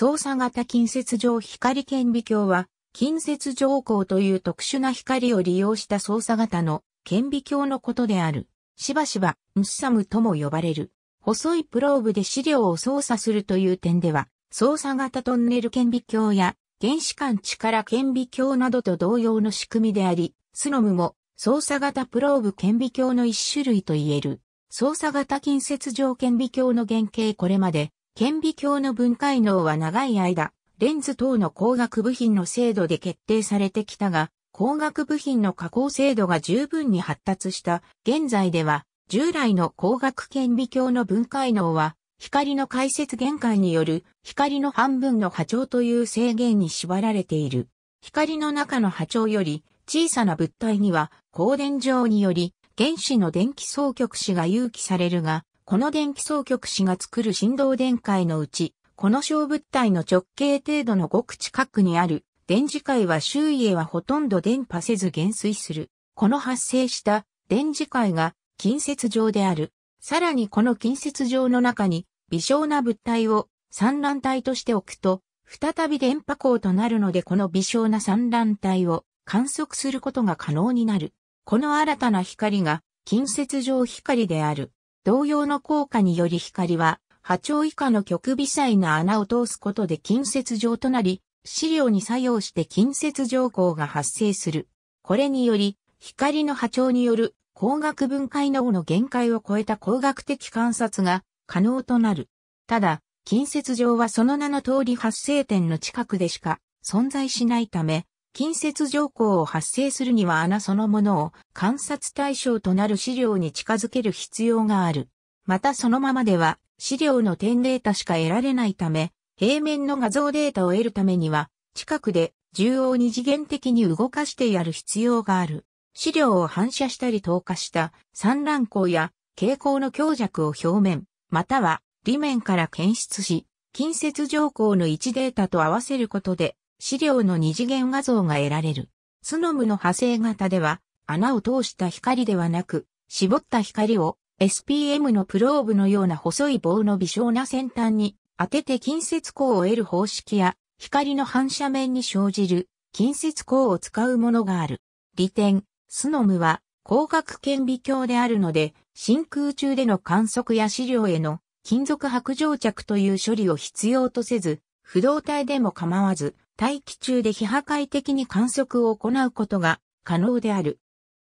操作型近接上光顕微鏡は、近接上光という特殊な光を利用した操作型の顕微鏡のことである。しばしば、ムッサムとも呼ばれる。細いプローブで資料を操作するという点では、操作型トンネル顕微鏡や原子間力顕微鏡などと同様の仕組みであり、スノムも操作型プローブ顕微鏡の一種類と言える。操作型近接上顕微鏡の原型これまで顕微鏡の分解能は長い間、レンズ等の光学部品の精度で決定されてきたが、光学部品の加工精度が十分に発達した現在では、従来の光学顕微鏡の分解能は、光の解説限界による光の半分の波長という制限に縛られている。光の中の波長より小さな物体には光電上により原子の電気双極子が有機されるが、この電気総極子が作る振動電解のうち、この小物体の直径程度のごく近くにある電磁界は周囲へはほとんど電波せず減衰する。この発生した電磁界が近接上である。さらにこの近接上の中に微小な物体を散乱体として置くと、再び電波光となるのでこの微小な散乱体を観測することが可能になる。この新たな光が近接上光である。同様の効果により光は波長以下の極微細な穴を通すことで近接状となり、資料に作用して近接状光が発生する。これにより、光の波長による光学分解能の限界を超えた光学的観察が可能となる。ただ、近接状はその名の通り発生点の近くでしか存在しないため、近接条項を発生するには穴そのものを観察対象となる資料に近づける必要がある。またそのままでは資料の点データしか得られないため、平面の画像データを得るためには、近くで縦横二次元的に動かしてやる必要がある。資料を反射したり透過した散乱光や蛍光の強弱を表面、または裏面から検出し、近接条項の位置データと合わせることで資料の二次元画像が得られる。スノムの派生型では、穴を通した光ではなく、絞った光を SPM のプローブのような細い棒の微小な先端に当てて近接光を得る方式や、光の反射面に生じる近接光を使うものがある。利点、スノムは光学顕微鏡であるので、真空中での観測や資料への金属白状着という処理を必要とせず、不動体でも構わず、大気中で非破壊的に観測を行うことが可能である。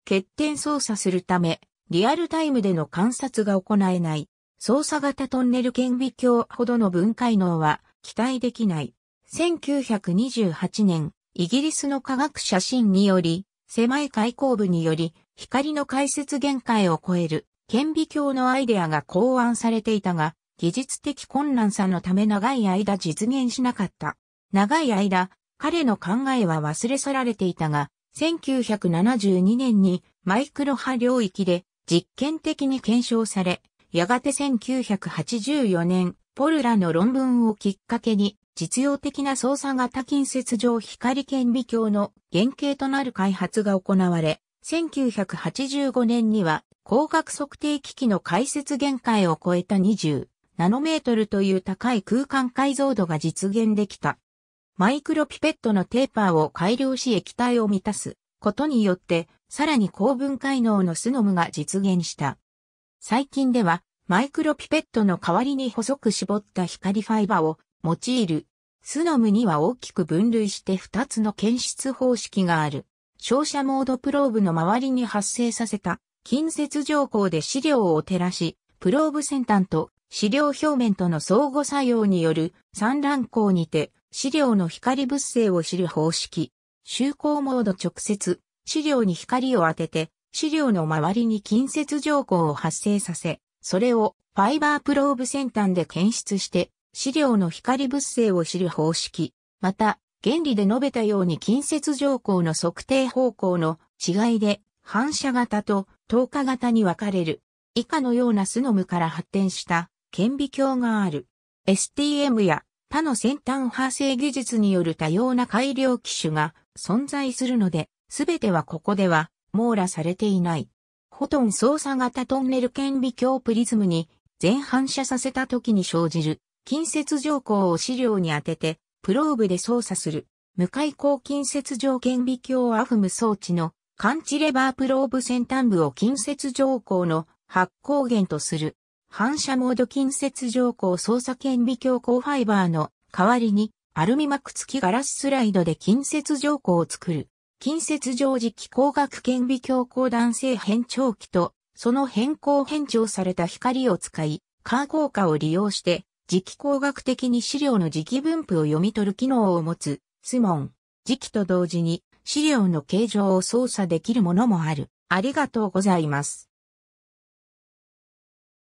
欠点操作するため、リアルタイムでの観察が行えない。操作型トンネル顕微鏡ほどの分解能は期待できない。1928年、イギリスの科学写真により、狭い開口部により、光の解説限界を超える顕微鏡のアイデアが考案されていたが、技術的困難さのため長い間実現しなかった。長い間、彼の考えは忘れ去られていたが、1972年にマイクロ波領域で実験的に検証され、やがて1984年、ポルラの論文をきっかけに、実用的な操作型近接上光顕微鏡の原型となる開発が行われ、1985年には光学測定機器の解説限界を超えた20ナノメートルという高い空間解像度が実現できた。マイクロピペットのテーパーを改良し液体を満たすことによって、さらに高分解能のスノムが実現した。最近では、マイクロピペットの代わりに細く絞った光ファイバを用いる。スノムには大きく分類して2つの検出方式がある。照射モードプローブの周りに発生させた近接条項で資料を照らし、プローブ先端と資料表面との相互作用による散乱光にて資料の光物性を知る方式。就光モード直接、資料に光を当てて、資料の周りに近接情項を発生させ、それをファイバープローブ先端で検出して、資料の光物性を知る方式。また、原理で述べたように近接情項の測定方向の違いで、反射型と透過型に分かれる。以下のようなスノムから発展した顕微鏡がある。STM や他の先端派生技術による多様な改良機種が存在するので、すべてはここでは網羅されていない。フォトン操作型トンネル顕微鏡プリズムに全反射させた時に生じる近接条項を資料に当ててプローブで操作する無回光近接条顕微鏡アフム装置の感知レバープローブ先端部を近接条項の発光源とする。反射モード近接乗光操作顕微鏡光ファイバーの代わりにアルミ膜付きガラススライドで近接乗光を作る。近接常時気光学顕微鏡光弾性変調器とその変更変調された光を使い、カー効果を利用して磁気工学的に資料の磁気分布を読み取る機能を持つ、スモン。磁気と同時に資料の形状を操作できるものもある。ありがとうございます。